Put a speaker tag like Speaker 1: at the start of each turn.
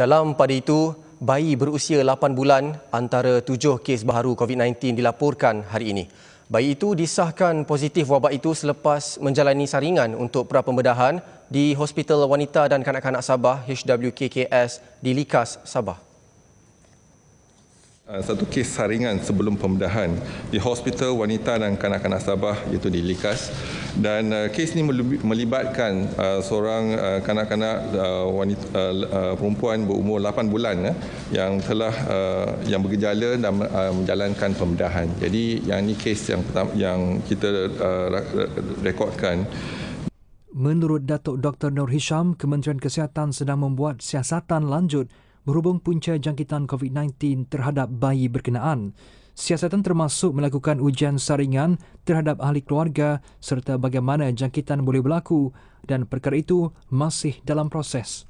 Speaker 1: Dalam pada itu, bayi berusia 8 bulan antara 7 kes baru COVID-19 dilaporkan hari ini. Bayi itu disahkan positif wabak itu selepas menjalani saringan untuk prapembedahan di Hospital Wanita dan Kanak-kanak Sabah HWKKS di Likas Sabah.
Speaker 2: Eh, satu kes saringan sebelum pembedahan di hospital wanita dan kanak-kanak Sabah iaitu di Likas dan eh, kes ini melibatkan eh, seorang kanak-kanak perempuan berumur 8 bulan yang telah yang bergejala dan menjalankan pembedahan. Jadi yang ini kes yang pertama, yang kita rekodkan
Speaker 3: Menurut Datuk Dr. Nur Hisham, Kementerian Kesihatan sedang membuat siasatan lanjut berhubung punca jangkitan COVID-19 terhadap bayi berkenaan. Siasatan termasuk melakukan ujian saringan terhadap ahli keluarga serta bagaimana jangkitan boleh berlaku dan perkara itu masih dalam proses.